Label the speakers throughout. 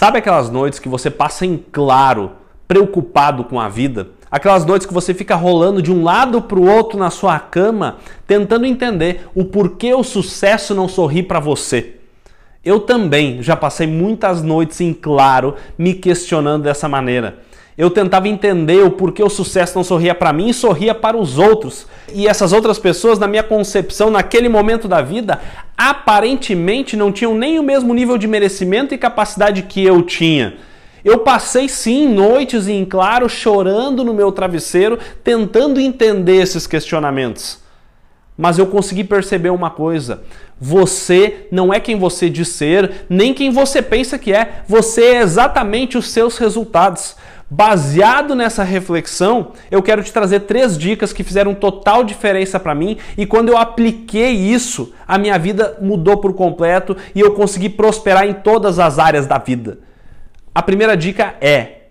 Speaker 1: Sabe aquelas noites que você passa em claro, preocupado com a vida? Aquelas noites que você fica rolando de um lado para o outro na sua cama, tentando entender o porquê o sucesso não sorri para você. Eu também já passei muitas noites em claro me questionando dessa maneira. Eu tentava entender o porquê o sucesso não sorria para mim e sorria para os outros. E essas outras pessoas, na minha concepção, naquele momento da vida, aparentemente não tinham nem o mesmo nível de merecimento e capacidade que eu tinha. Eu passei sim noites em claro chorando no meu travesseiro, tentando entender esses questionamentos. Mas eu consegui perceber uma coisa: você não é quem você diz ser, nem quem você pensa que é. Você é exatamente os seus resultados. Baseado nessa reflexão, eu quero te trazer três dicas que fizeram total diferença para mim e quando eu apliquei isso, a minha vida mudou por completo e eu consegui prosperar em todas as áreas da vida. A primeira dica é: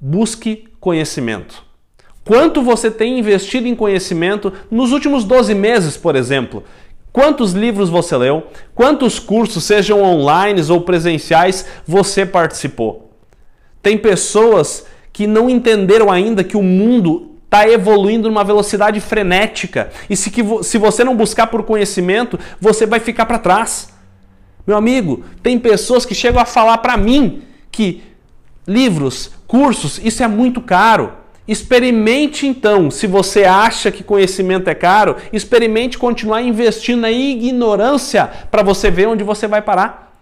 Speaker 1: busque conhecimento. Quanto você tem investido em conhecimento nos últimos 12 meses, por exemplo? Quantos livros você leu? Quantos cursos, sejam online ou presenciais, você participou? Tem pessoas que não entenderam ainda que o mundo está evoluindo numa velocidade frenética e se, que se você não buscar por conhecimento, você vai ficar para trás. Meu amigo, tem pessoas que chegam a falar para mim que livros, cursos, isso é muito caro. Experimente então, se você acha que conhecimento é caro, experimente continuar investindo na ignorância para você ver onde você vai parar.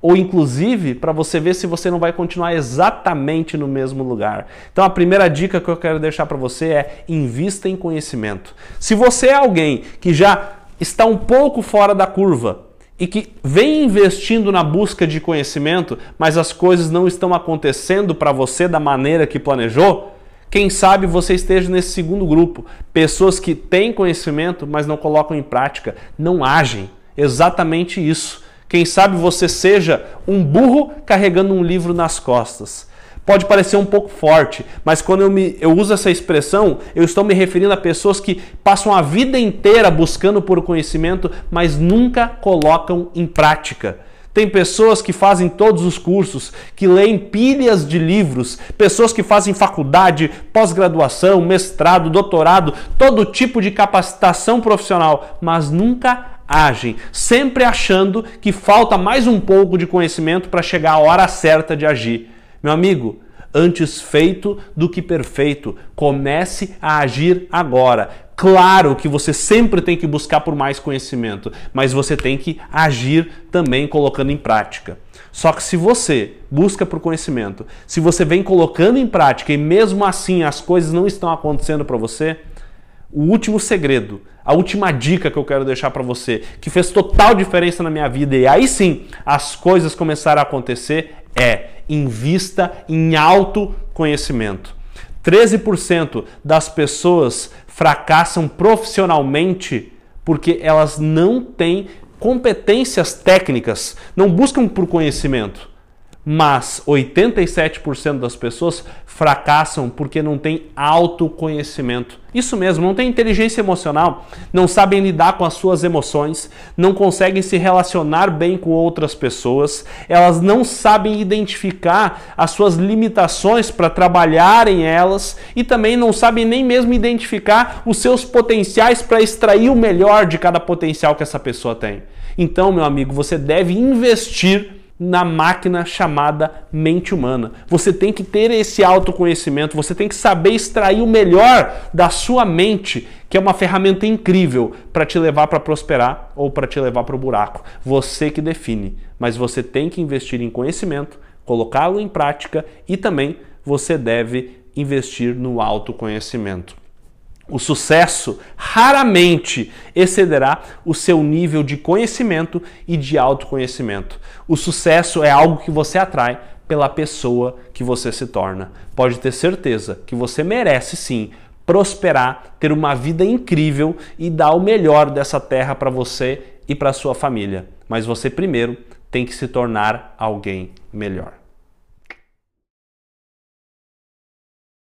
Speaker 1: Ou inclusive para você ver se você não vai continuar exatamente no mesmo lugar. Então a primeira dica que eu quero deixar para você é invista em conhecimento. Se você é alguém que já está um pouco fora da curva, e que vem investindo na busca de conhecimento, mas as coisas não estão acontecendo para você da maneira que planejou, quem sabe você esteja nesse segundo grupo, pessoas que têm conhecimento, mas não colocam em prática, não agem. Exatamente isso. Quem sabe você seja um burro carregando um livro nas costas pode parecer um pouco forte, mas quando eu, me, eu uso essa expressão, eu estou me referindo a pessoas que passam a vida inteira buscando por conhecimento, mas nunca colocam em prática. Tem pessoas que fazem todos os cursos, que leem pilhas de livros, pessoas que fazem faculdade, pós-graduação, mestrado, doutorado, todo tipo de capacitação profissional, mas nunca agem, sempre achando que falta mais um pouco de conhecimento para chegar a hora certa de agir. Meu amigo, antes feito do que perfeito. Comece a agir agora. Claro que você sempre tem que buscar por mais conhecimento, mas você tem que agir também colocando em prática. Só que se você busca por conhecimento, se você vem colocando em prática e mesmo assim as coisas não estão acontecendo para você, o último segredo, a última dica que eu quero deixar para você, que fez total diferença na minha vida e aí sim as coisas começaram a acontecer, é invista em autoconhecimento. 13% das pessoas fracassam profissionalmente porque elas não têm competências técnicas, não buscam por conhecimento mas 87% das pessoas fracassam porque não tem autoconhecimento. Isso mesmo, não tem inteligência emocional, não sabem lidar com as suas emoções, não conseguem se relacionar bem com outras pessoas, elas não sabem identificar as suas limitações para trabalharem elas e também não sabem nem mesmo identificar os seus potenciais para extrair o melhor de cada potencial que essa pessoa tem. Então, meu amigo, você deve investir na máquina chamada mente humana. Você tem que ter esse autoconhecimento, você tem que saber extrair o melhor da sua mente, que é uma ferramenta incrível para te levar para prosperar ou para te levar para o buraco. Você que define, mas você tem que investir em conhecimento, colocá-lo em prática e também você deve investir no autoconhecimento. O sucesso raramente excederá o seu nível de conhecimento e de autoconhecimento. O sucesso é algo que você atrai pela pessoa que você se torna. Pode ter certeza que você merece sim prosperar, ter uma vida incrível e dar o melhor dessa terra para você e para sua família. Mas você primeiro tem que se tornar alguém melhor.